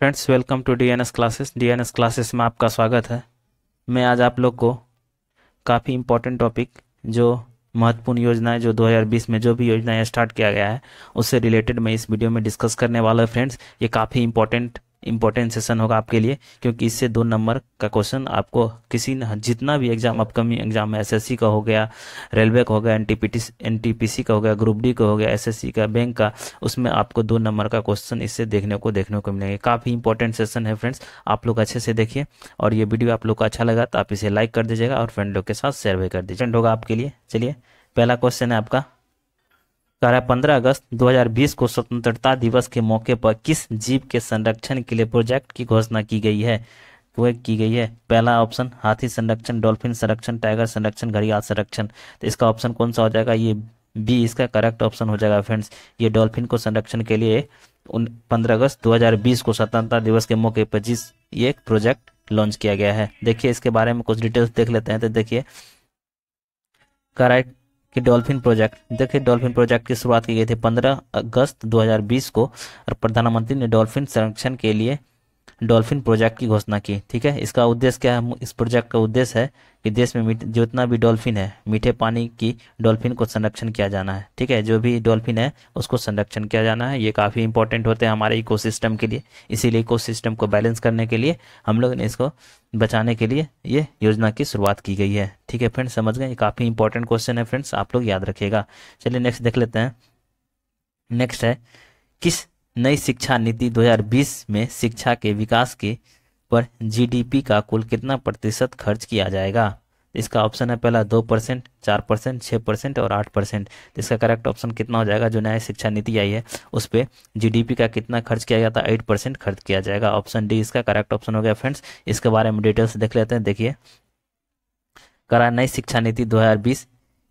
friends welcome to DNS classes DNS classes में आपका स्वागत है मैं आज आप लोग को काफ़ी इम्पोर्टेंट टॉपिक जो महत्वपूर्ण योजनाएं जो 2020 में जो भी योजनाएं स्टार्ट किया गया है उससे रिलेटेड मैं इस वीडियो में डिस्कस करने वाला हूँ फ्रेंड्स ये काफ़ी इंपॉर्टेंट इंपॉर्टेंट सेशन होगा आपके लिए क्योंकि इससे दो नंबर का क्वेश्चन आपको किसी न, जितना भी एग्जाम अपकमिंग एग्जाम है एस का हो गया रेलवे का हो गया एन टी का हो गया ग्रुप डी का हो गया एस का बैंक का उसमें आपको दो नंबर का क्वेश्चन इससे देखने को देखने को मिलेंगे काफ़ी इंपॉर्टेंट सेशन है फ्रेंड्स आप लोग अच्छे से देखिए और ये वीडियो आप लोग को अच्छा लगा तो आप इसे लाइक कर दीजिएगा और फ्रेंड लोग के साथ शेयर भी कर दीजिए फ्रेंड होगा आपके लिए चलिए पहला क्वेश्चन है आपका कह रहा है पंद्रह अगस्त 2020 को स्वतंत्रता दिवस के मौके पर किस जीव के संरक्षण के लिए प्रोजेक्ट की घोषणा की गई है वह की गई है पहला ऑप्शन हाथी संरक्षण डॉल्फिन संरक्षण टाइगर संरक्षण घड़ियाल संरक्षण तो इसका ऑप्शन कौन सा हो जाएगा ये बी इसका करेक्ट ऑप्शन हो जाएगा फ्रेंड्स ये डॉल्फिन को संरक्षण के लिए उन पंद्रह अगस्त 2020 को स्वतंत्रता दिवस के मौके पर जिस ये एक प्रोजेक्ट लॉन्च किया गया है देखिए इसके बारे में कुछ डिटेल्स देख लेते हैं तो देखिए करेक्ट कि डॉल्फिन प्रोजेक्ट देखिए डॉल्फिन प्रोजेक्ट की शुरुआत की गई थी 15 अगस्त 2020 को और प्रधानमंत्री ने डॉल्फिन संरक्षण के लिए डॉल्फिन प्रोजेक्ट की घोषणा की ठीक है इसका उद्देश्य क्या है इस प्रोजेक्ट का उद्देश्य है कि देश में जितना भी डॉल्फिन है मीठे पानी की डॉल्फिन को संरक्षण किया जाना है ठीक है जो भी डॉल्फिन है उसको संरक्षण किया जाना है ये काफ़ी इंपॉर्टेंट होते हैं हमारे इको के लिए इसीलिए इको को बैलेंस करने के लिए हम लोग ने इसको बचाने के लिए ये योजना की शुरुआत की गई है ठीक है फ्रेंड्स समझ गए ये काफ़ी इंपॉर्टेंट क्वेश्चन है फ्रेंड्स आप लोग याद रखिएगा चलिए नेक्स्ट देख लेते हैं नेक्स्ट है किस नई शिक्षा नीति 2020 में शिक्षा के विकास के पर जीडीपी का कुल कितना प्रतिशत खर्च किया जाएगा इसका ऑप्शन है पहला दो परसेंट चार परसेंट छः परसेंट और आठ परसेंट तो इसका करेक्ट ऑप्शन कितना हो जाएगा जो नया शिक्षा नीति आई है उस पर जी का कितना खर्च किया गया था एट परसेंट खर्च किया जाएगा ऑप्शन डी इसका करेक्ट ऑप्शन हो गया फ्रेंड्स इसके बारे में डिटेल्स देख लेते हैं देखिए करा नई शिक्षा नीति दो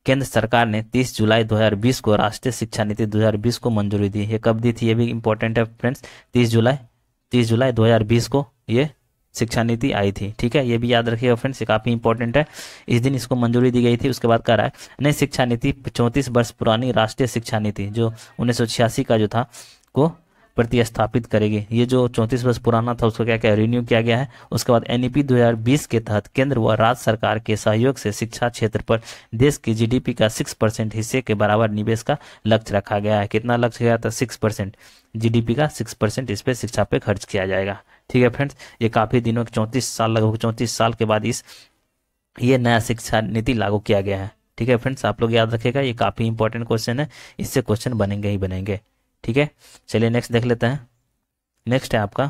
केंद्र सरकार ने 30 जुलाई 2020 को राष्ट्रीय शिक्षा नीति 2020 को मंजूरी दी ये कब दी थी ये भी इंपॉर्टेंट है फ्रेंड्स 30 जुलाई 30 जुलाई 2020 को ये शिक्षा नीति आई थी ठीक है ये भी याद रखिएगा फ्रेंड्स ये काफ़ी इंपॉर्टेंट है इस दिन इसको मंजूरी दी गई थी उसके बाद कह है नई शिक्षा नीति चौंतीस वर्ष पुरानी राष्ट्रीय शिक्षा नीति जो उन्नीस का जो था को प्रतिस्थापित करेगी ये जो चौंतीस वर्ष पुराना था उसको क्या क्या रिन्यू किया गया है उसके बाद एन 2020 e के तहत केंद्र व राज्य सरकार के सहयोग से शिक्षा क्षेत्र पर देश की जीडीपी का सिक्स परसेंट हिस्से के बराबर निवेश का लक्ष्य रखा गया है कितना लक्ष्य गया था सिक्स परसेंट जीडीपी का सिक्स परसेंट इस पर शिक्षा पे खर्च किया जाएगा ठीक है फ्रेंड्स ये काफ़ी दिनों के चौंतीस साल लगभग चौंतीस साल के बाद इस ये नया शिक्षा नीति लागू किया गया है ठीक है फ्रेंड्स आप लोग याद रखेगा ये काफ़ी इंपॉर्टेंट क्वेश्चन है इससे क्वेश्चन बनेंगे ही बनेंगे ठीक है चलिए नेक्स्ट देख लेते हैं नेक्स्ट है आपका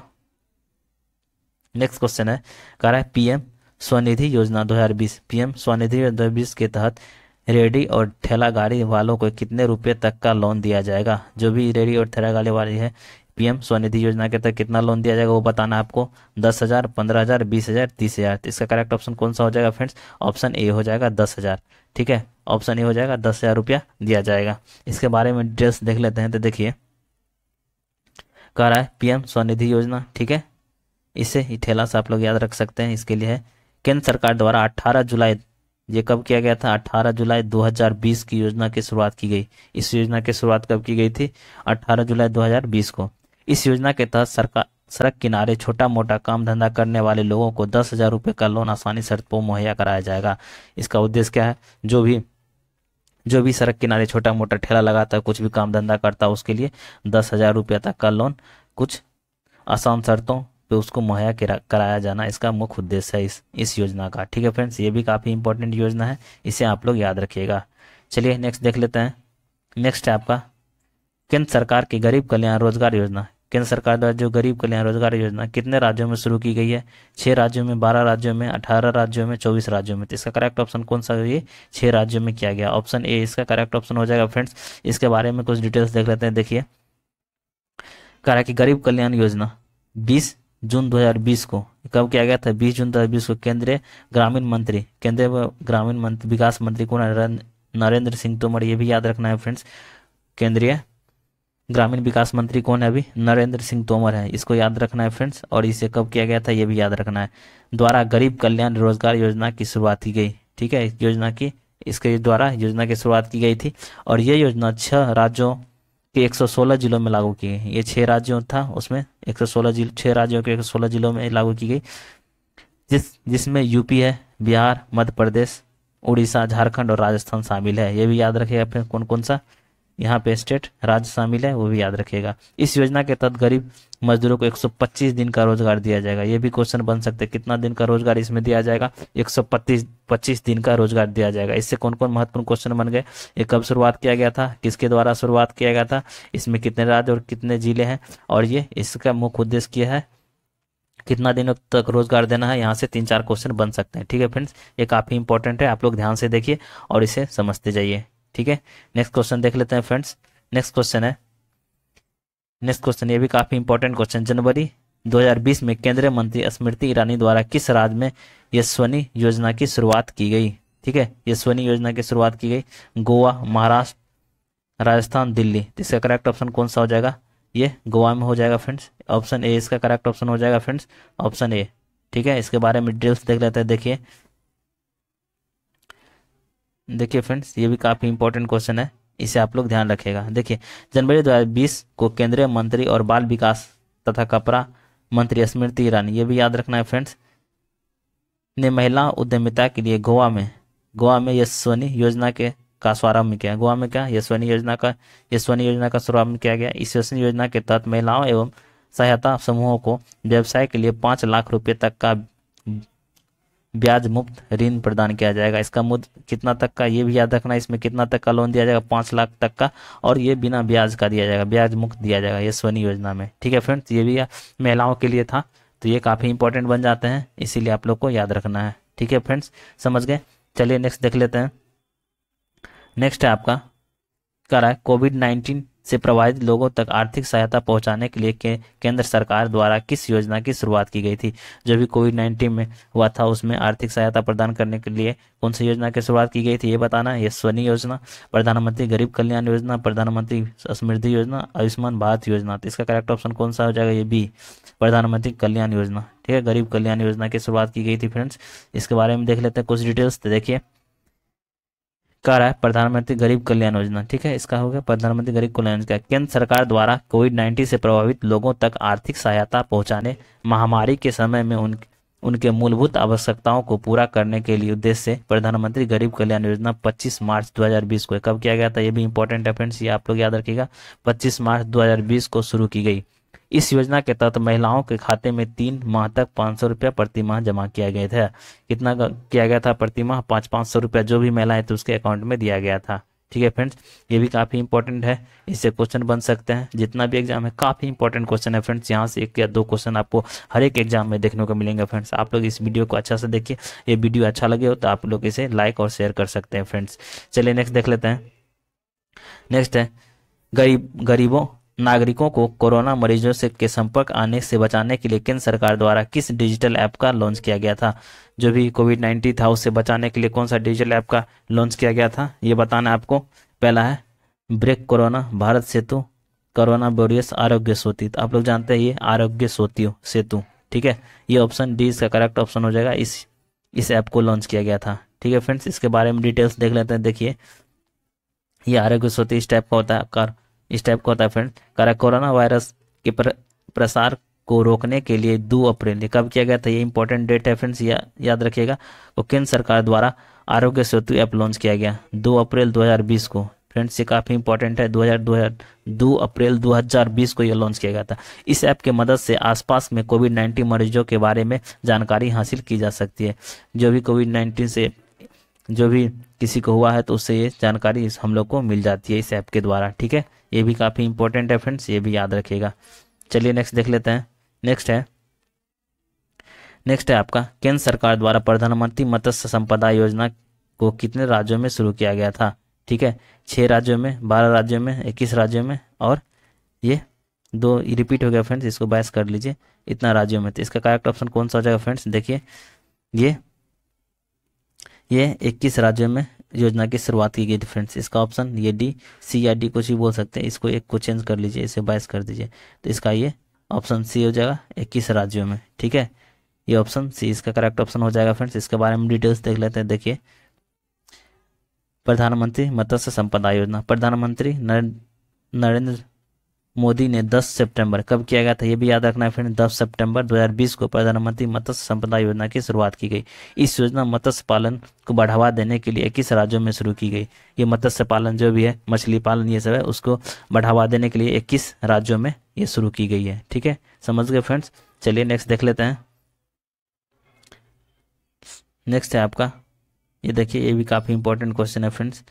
नेक्स्ट क्वेश्चन है कह रहा है पीएम स्वनिधि योजना 2020 पीएम स्वनिधि 2020 के तहत रेडी और ठेला गाड़ी वालों को कितने रुपए तक का लोन दिया जाएगा जो भी रेडी और ठेला गाड़ी वाली है पीएम स्वनिधि योजना के तहत कितना लोन दिया जाएगा वो बताना आपको दस हज़ार पंद्रह हज़ार बीस हज़ार तीस हज़ार इसका करेक्ट ऑप्शन कौन सा हो जाएगा फ्रेंड्स ऑप्शन ए हो जाएगा दस हज़ार ठीक है ऑप्शन ही हो जाएगा दस हज़ार रुपया दिया जाएगा इसके बारे में डिटेल्स देख लेते हैं तो देखिए कह रहा है पीएम स्वनिधि योजना ठीक है इसे ठेला से आप लोग याद रख सकते हैं इसके लिए है केंद्र सरकार द्वारा अठारह जुलाई ये कब किया गया था 18 जुलाई 2020 की योजना की शुरुआत की गई इस योजना की शुरुआत कब की गई थी 18 जुलाई 2020 को इस योजना के तहत सरकार सड़क किनारे छोटा मोटा काम धंधा करने वाले लोगों को दस हज़ार रुपये का लोन आसानी शर्त पर मुहैया कराया जाएगा इसका उद्देश्य क्या है जो भी जो भी सड़क किनारे छोटा मोटा ठेला लगाता है कुछ भी काम धंधा करता है उसके लिए दस हज़ार रुपया तक का लोन कुछ आसान शर्तों पे उसको मुहैया कराया जाना इसका मुख्य उद्देश्य है इस इस योजना का ठीक है फ्रेंड्स ये भी काफ़ी इंपॉर्टेंट योजना है इसे आप लोग याद रखिएगा चलिए नेक्स्ट देख लेते हैं नेक्स्ट है आपका केंद्र सरकार की गरीब कल्याण रोजगार योजना केंद्र सरकार द्वारा जो गरीब कल्याण रोजगार योजना कितने राज्यों में शुरू की गई है छह राज्यों में बारह राज्यों में अठारह राज्यों में चौबीस राज्यों में तो इसका करेक्ट ऑप्शन कौन सा है छह राज्यों में किया गया ऑप्शन ए इसका करेक्ट ऑप्शन हो जाएगा फ्रेंड्स इसके बारे में कुछ डिटेल्स देख लेते हैं देखिए कह रहा है कि गरीब कल्याण योजना बीस जून बीस को कब किया गया था बीस जून बीस को केंद्रीय ग्रामीण मंत्री केंद्रीय ग्रामीण मंत्री विकास मंत्री कौन है नरेंद्र सिंह तोमर ये भी याद रखना है फ्रेंड्स केंद्रीय ग्रामीण विकास मंत्री कौन है अभी नरेंद्र सिंह तोमर है इसको याद रखना है फ्रेंड्स और इसे कब किया गया था ये भी याद रखना है द्वारा गरीब कल्याण रोजगार योजना की शुरुआत की गई ठीक है योजना की इसके द्वारा योजना की शुरुआत की गई थी और ये योजना छह राज्यों के 116 जिलों में लागू की गई ये छह राज्यों था उसमें 116 जिल छः राज्यों के 116 जिलों में लागू की गई जिस जिसमें यूपी है बिहार मध्य प्रदेश उड़ीसा झारखंड और राजस्थान शामिल है ये भी याद रखेगा फिर कौन कौन सा यहाँ पे स्टेट राज्य शामिल है वो भी याद रखेगा इस योजना के तहत गरीब मजदूरों को 125 दिन का रोजगार दिया जाएगा ये भी क्वेश्चन बन सकते हैं कितना दिन का रोजगार इसमें दिया जाएगा 125 25 दिन का रोजगार दिया जाएगा इससे कौन कौन महत्वपूर्ण क्वेश्चन बन गए ये कब शुरुआत किया गया था किसके द्वारा शुरुआत किया गया था इसमें कितने राज्य और कितने जिले हैं और ये इसका मुख्य उद्देश्य क्या है कितना दिनों तक रोजगार देना है यहाँ से तीन चार क्वेश्चन बन सकते हैं ठीक है फ्रेंड्स ये काफ़ी इंपॉर्टेंट है आप लोग ध्यान से देखिए और इसे समझते जाइए ठीक है नेक्स्ट क्वेश्चन देख लेते हैं फ्रेंड्स नेक्स्ट क्वेश्चन है नेक्स्ट क्वेश्चन ये भी काफ़ी इंपॉर्टेंट क्वेश्चन जनवरी 2020 में केंद्रीय मंत्री स्मृति ईरानी द्वारा किस राज्य में यशवनी योजना की शुरुआत की गई ठीक है यशवनी योजना की शुरुआत की गई गोवा महाराष्ट्र राजस्थान दिल्ली तो इसका करेक्ट ऑप्शन कौन सा हो जाएगा ये गोवा में हो जाएगा फ्रेंड्स ऑप्शन ए इसका करेक्ट ऑप्शन हो जाएगा फ्रेंड्स ऑप्शन ए ठीक है इसके बारे में डिटेल्स देख लेते हैं देखिए देखिए फ्रेंड्स ये भी काफ़ी इंपॉर्टेंट क्वेश्चन है इसे आप लोग ध्यान रखेगा देखिए जनवरी दो को केंद्रीय मंत्री और बाल विकास तथा कपड़ा मंत्री स्मृति ईरानी ये भी याद रखना है फ्रेंड्स ने महिला उद्यमिता के लिए गोवा में गोवा में यशवनी योजना के का शुभारंभ किया गोवा में क्या यशवनी योजना का यशवनी योजना का शुभारंभ किया गया इस यशनी योजना के तहत महिलाओं एवं सहायता समूहों को व्यवसाय के लिए पाँच लाख रुपये तक का ब्याज मुक्त ऋण प्रदान किया जाएगा इसका मुद कितना तक का ये भी याद रखना इसमें कितना तक का लोन दिया जाएगा पाँच लाख तक का और ये बिना ब्याज का दिया जाएगा ब्याज मुक्त दिया जाएगा ये स्वनी योजना में ठीक है फ्रेंड्स ये भी महिलाओं के लिए था तो ये काफ़ी इंपॉर्टेंट बन जाते हैं इसीलिए आप लोग को याद रखना है ठीक है फ्रेंड्स समझ गए चलिए नेक्स्ट देख लेते हैं नेक्स्ट है आपका कर रहा है कोविड नाइन्टीन से प्रभावित लोगों तक आर्थिक सहायता पहुंचाने के लिए के, केंद्र सरकार द्वारा किस योजना की शुरुआत की गई थी जो भी कोविड नाइन्टीन में हुआ था उसमें आर्थिक सहायता प्रदान करने के लिए कौन सी योजना की शुरुआत की गई थी ये बताना ये स्वनी योजना प्रधानमंत्री गरीब कल्याण योजना प्रधानमंत्री समृद्धि योजना आयुष्मान भारत योजना तो इसका करेक्ट ऑप्शन कौन सा हो जाएगा ये बी प्रधानमंत्री कल्याण योजना ठीक है गरीब कल्याण योजना की शुरुआत की गई थी फ्रेंड्स इसके बारे में देख लेते हैं कुछ डिटेल्स तो देखिए कर रहा है प्रधानमंत्री गरीब कल्याण योजना ठीक है इसका हो गया प्रधानमंत्री गरीब कल्याण योजना केंद्र सरकार द्वारा कोविड नाइन्टीन से प्रभावित लोगों तक आर्थिक सहायता पहुंचाने महामारी के समय में उन उनके मूलभूत आवश्यकताओं को पूरा करने के लिए उद्देश्य से प्रधानमंत्री गरीब कल्याण योजना पच्चीस मार्च दो को कब किया गया था ये भी इंपॉर्टेंट है फ्रेंड्स ये आप लोग याद रखेगा पच्चीस मार्च दो को शुरू की गई इस योजना के तहत महिलाओं के खाते में तीन माह तक पाँच सौ रुपया प्रति माह जमा किया गया था कितना किया गया था प्रति माह पाँच पाँच सौ रुपया जो भी महिलाएं थे उसके अकाउंट में दिया गया था ठीक है फ्रेंड्स ये भी काफ़ी इंपॉर्टेंट है इससे क्वेश्चन बन सकते हैं जितना भी एग्जाम है काफ़ी इंपॉर्टेंट क्वेश्चन है फ्रेंड्स यहाँ से एक या दो क्वेश्चन आपको हर एक एग्जाम में देखने को मिलेंगे फ्रेंड्स आप लोग इस वीडियो को अच्छा से देखिए ये वीडियो अच्छा लगे हो तो आप लोग इसे लाइक और शेयर कर सकते हैं फ्रेंड्स चलिए नेक्स्ट देख लेते हैं नेक्स्ट है गरीब गरीबों नागरिकों को कोरोना मरीजों से के संपर्क आने से बचाने के लिए केंद्र सरकार द्वारा किस डिजिटल ऐप का लॉन्च किया गया था जो भी कोविड नाइन्टीन था उससे बचाने के लिए कौन सा डिजिटल ऐप का लॉन्च किया गया था ये बताना आपको पहला है break corona Bharat Setu corona बोरियस आरोग्य सोती तो आप लोग जानते हैं ये आरोग्य सोतियों सेतु ठीक है ये ऑप्शन डी इसका करेक्ट ऑप्शन हो जाएगा इस इस ऐप को लॉन्च किया गया था ठीक है फ्रेंड्स इसके बारे में डिटेल्स देख लेते हैं देखिए ये आरोग्य सोती इस टाइप का होता है आपका इस टाइप का होता है फ्रेंड कोरोना वायरस के प्रसार को रोकने के लिए दो अप्रैल कब किया गया था ये इंपॉर्टेंट डेट है फ्रेंड्स या, याद रखिएगा वो तो केंद्र सरकार द्वारा आरोग्य सेतु ऐप लॉन्च किया गया दो अप्रैल दो को फ्रेंड्स ये काफ़ी इंपॉर्टेंट है दो हजार अप्रैल 2020 को यह लॉन्च किया गया था इस ऐप के मदद से आसपास में कोविड 19 मरीजों के बारे में जानकारी हासिल की जा सकती है जो भी कोविड 19 से जो भी किसी को हुआ है तो उससे ये जानकारी इस हम लोग को मिल जाती है इस ऐप के द्वारा ठीक है ये भी काफ़ी इंपॉर्टेंट है फ्रेंड्स ये भी याद रखिएगा चलिए नेक्स्ट देख लेते हैं नेक्स्ट है नेक्स्ट है आपका केंद्र सरकार द्वारा प्रधानमंत्री मत्स्य संपदा योजना को कितने राज्यों में शुरू किया गया था ठीक है छः राज्यों में बारह राज्यों में इक्कीस राज्यों में और ये दो रिपीट हो गया फ्रेंड्स इसको बायस कर लीजिए इतना राज्यों में तो इसका करेक्ट ऑप्शन कौन सा हो जाएगा फ्रेंड्स देखिए ये ये 21 राज्यों में योजना की शुरुआत की गई डिफरेंस इसका ऑप्शन ये डी सी या डी कुछ ही बोल सकते हैं इसको एक को चेंज कर लीजिए इसे बाइस कर दीजिए तो इसका ये ऑप्शन सी हो जाएगा इक्कीस राज्यों में ठीक है ये ऑप्शन सी इसका करेक्ट ऑप्शन हो जाएगा फ्रेंड्स इसके बारे में डिटेल्स देख लेते हैं देखिए प्रधानमंत्री मत्स्य संपदा योजना प्रधानमंत्री नरेंद्र मोदी ने 10 सितंबर कब किया गया था यह भी याद रखना है फ्रेंड 10 सितंबर 2020 को प्रधानमंत्री मत्स्य संपदा योजना की शुरुआत की गई इस योजना मत्स्य पालन को बढ़ावा देने के लिए इक्कीस राज्यों में शुरू की गई ये मत्स्य पालन जो भी है मछली पालन ये सब है उसको बढ़ावा देने के लिए इक्कीस राज्यों में ये शुरू की गई है ठीक है समझ गए फ्रेंड्स चलिए नेक्स्ट देख लेते हैं नेक्स्ट है आपका ये देखिए ये भी काफ़ी इंपॉर्टेंट क्वेश्चन है फ्रेंड्स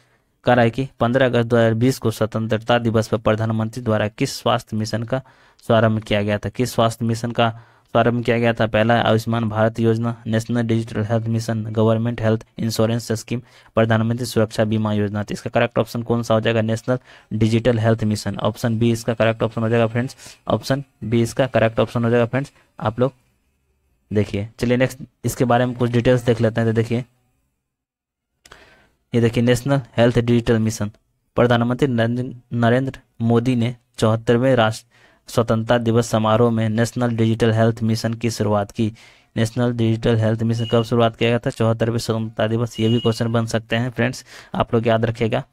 कह रहा है कि 15 अगस्त 2020 को स्वतंत्रता दिवस पर प्रधानमंत्री द्वारा किस स्वास्थ्य मिशन का शुभारंभ किया गया था किस स्वास्थ्य मिशन का शुभारंभ किया गया था पहला Ayushman Bharat Yojana national digital health mission government health insurance scheme Pradhanmantri Suraksha बीमा योजना तो इसका करेक्ट ऑप्शन कौन सा हो जाएगा national digital health mission option B इसका करेक्ट ऑप्शन हो जाएगा फ्रेंड्स ऑप्शन बी इसका करेक्ट ऑप्शन हो जाएगा फ्रेंड्स आप लोग देखिए चलिए नेक्स्ट इसके बारे में कुछ डिटेल्स देख लेते हैं तो देखिए ये देखिए नेशनल हेल्थ डिजिटल मिशन प्रधानमंत्री नरेंद्र मोदी ने चौहत्तरवें राष्ट्र स्वतंत्रता दिवस समारोह में नेशनल डिजिटल हेल्थ मिशन की शुरुआत की नेशनल डिजिटल हेल्थ मिशन कब शुरुआत किया गया था चौहत्तरवें स्वतंत्रता दिवस ये भी क्वेश्चन बन सकते हैं फ्रेंड्स आप लोग याद रखेगा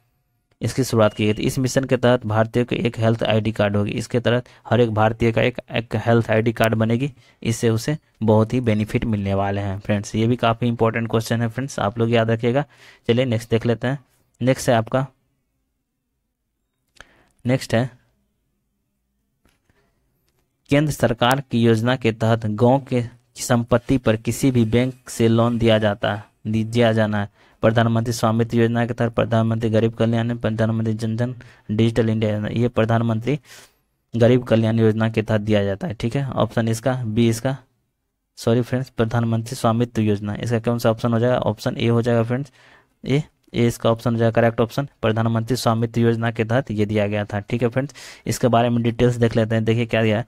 इसकी शुरुआत की गई थी इस मिशन के तहत भारतीयों के एक हेल्थ आईडी कार्ड होगी इसके तहत हर एक भारतीय का एक, एक हेल्थ आईडी कार्ड बनेगी इससे उसे बहुत ही बेनिफिट मिलने वाले हैं फ्रेंड्स ये भी काफ़ी इंपॉर्टेंट क्वेश्चन है फ्रेंड्स आप लोग याद रखिएगा चलिए नेक्स्ट देख लेते हैं नेक्स्ट है आपका नेक्स्ट है केंद्र सरकार की योजना के तहत गांव के संपत्ति पर किसी भी बैंक से लोन दिया जाता है दिया जाना है प्रधानमंत्री स्वामित्व योजना के तहत प्रधानमंत्री गरीब कल्याण प्रधानमंत्री जनधन डिजिटल इंडिया योजना ये प्रधानमंत्री गरीब कल्याण योजना के तहत दिया जाता है ठीक है ऑप्शन इसका बी इसका सॉरी फ्रेंड्स प्रधानमंत्री स्वामित्व योजना इसका कौन सा ऑप्शन हो जाएगा ऑप्शन ए हो जाएगा फ्रेंड्स ए ए इसका ऑप्शन हो जाएगा करेक्ट ऑप्शन प्रधानमंत्री स्वामित्व योजना के तहत ये दिया गया था ठीक है फ्रेंड्स इसके बारे में डिटेल्स देख लेते हैं देखिए क्या दिया है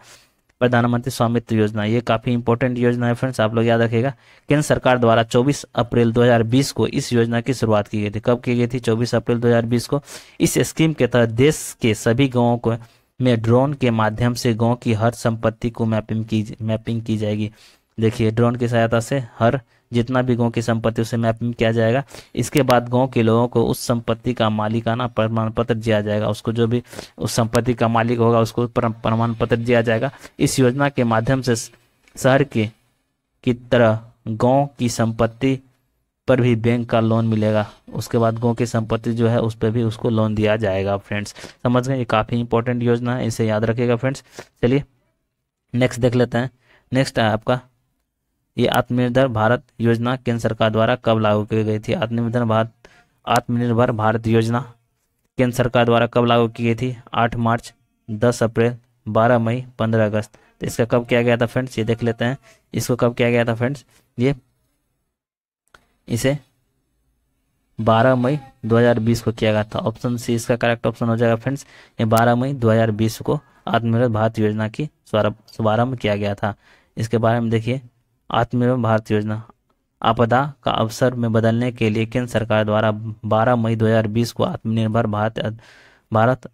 प्रधानमंत्री स्वामित्व योजना ये काफ़ी इंपॉर्टेंट योजना है फ्रेंड्स आप लोग याद रखेगा केंद्र सरकार द्वारा 24 अप्रैल 2020 को इस योजना की शुरुआत की गई थी कब की गई थी 24 अप्रैल 2020 को इस स्कीम के तहत देश के सभी गाँवों को में ड्रोन के माध्यम से गाँव की हर संपत्ति को मैपिंग की मैपिंग की जाएगी देखिए ड्रोन की सहायता से हर जितना भी गांव की संपत्ति उसे मैपिंग किया जाएगा इसके बाद गांव के लोगों को उस संपत्ति का मालिकाना प्रमाण पत्र दिया जाएगा उसको जो भी उस संपत्ति का मालिक होगा उसको प्रमाण पत्र दिया जाएगा इस योजना के माध्यम से शहर के की तरह गाँव की संपत्ति पर भी बैंक का लोन मिलेगा उसके बाद गाँव की संपत्ति जो है उस पर भी उसको लोन दिया जाएगा फ्रेंड्स समझ गए ये काफ़ी इंपॉर्टेंट योजना है इसे याद रखिएगा फ्रेंड्स चलिए नेक्स्ट देख लेते हैं नेक्स्ट है आपका ये आत्मनिर्भर भारत योजना केंद्र सरकार द्वारा कब लागू की गई थी आत्मनिर्भर भारत आत्मनिर्भर भारत योजना केंद्र सरकार द्वारा कब लागू की गई थी आठ मार्च दस अप्रैल बारह मई पंद्रह अगस्त तो इसका कब किया गया था फ्रेंड्स ये देख लेते हैं इसको कब किया गया था फ्रेंड्स ये इसे 12 मई 2020 को किया गया था ऑप्शन सी इसका करेक्ट ऑप्शन हो जाएगा फ्रेंड्स ये 12 मई 2020 को आत्मनिर्भर भारत योजना की शुभारंभ किया गया था इसके बारे में देखिए आत्मनिर्भर भारत योजना आपदा का अवसर में बदलने के लिए केंद्र सरकार द्वारा 12 मई 2020 को आत्मनिर्भर भारत भारत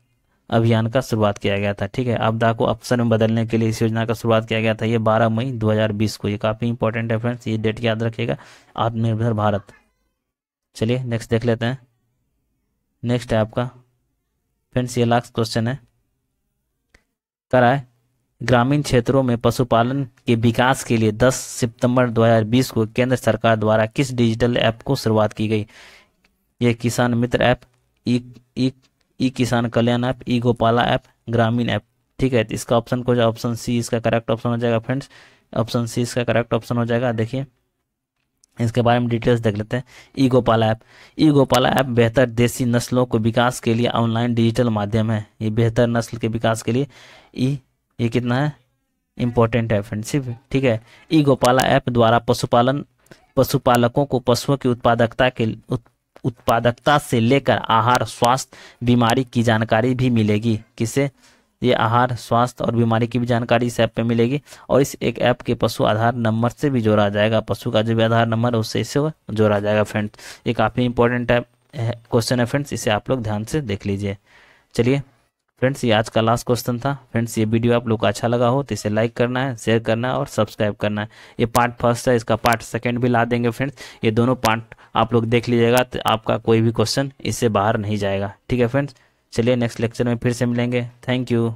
अभियान का शुरुआत किया गया था ठीक है आपदा को अवसर में बदलने के लिए इस योजना का शुरुआत किया गया था ये 12 मई 2020 को ये काफ़ी इंपॉर्टेंट है फ्रेंड्स ये डेट याद रखिएगा आत्मनिर्भर भारत चलिए नेक्स्ट देख लेते हैं नेक्स्ट है आपका फ्रेंड्स ये लास्ट क्वेश्चन है कराए ग्रामीण क्षेत्रों में पशुपालन के विकास के लिए 10 सितंबर 2020 को केंद्र सरकार द्वारा किस डिजिटल ऐप को शुरुआत की गई ये किसान मित्र app e Kisan Kalyan app e Gopala app Gramin app ठीक है तो इसका ऑप्शन को ऑप्शन सी इसका करेक्ट ऑप्शन हो जाएगा फ्रेंड्स ऑप्शन सी इसका करेक्ट ऑप्शन हो जाएगा देखिए इसके बारे में डिटेल्स देख लेते हैं e Gopala app e Gopala app बेहतर देसी नस्लों को विकास के लिए ऑनलाइन डिजिटल माध्यम है ये बेहतर नस्ल के विकास के लिए ई ये कितना है इम्पोर्टेंट है फ्रेंडशिप ठीक है ई गोपाला ऐप द्वारा पशुपालन पशुपालकों को पशुओं की उत्पादकता के उत, उत्पादकता से लेकर आहार स्वास्थ्य बीमारी की जानकारी भी मिलेगी किसे ये आहार स्वास्थ्य और बीमारी की भी जानकारी इस ऐप पे मिलेगी और इस एक ऐप के पशु आधार नंबर से भी जोड़ा जाएगा पशु का जो भी आधार नंबर है उससे इसे जोड़ा जाएगा फ्रेंड्स ये काफ़ी इंपॉर्टेंट ऐप क्वेश्चन है फ्रेंड्स इसे आप लोग ध्यान से देख लीजिए चलिए फ्रेंड्स ये आज का लास्ट क्वेश्चन था फ्रेंड्स ये वीडियो आप लोग को अच्छा लगा हो तो इसे लाइक करना है शेयर करना है और सब्सक्राइब करना है ये पार्ट फर्स्ट है इसका पार्ट सेकंड भी ला देंगे फ्रेंड्स ये दोनों पार्ट आप लोग देख लीजिएगा तो आपका कोई भी क्वेश्चन इससे बाहर नहीं जाएगा ठीक है फ्रेंड्स चलिए नेक्स्ट लेक्चर में फिर से मिलेंगे थैंक यू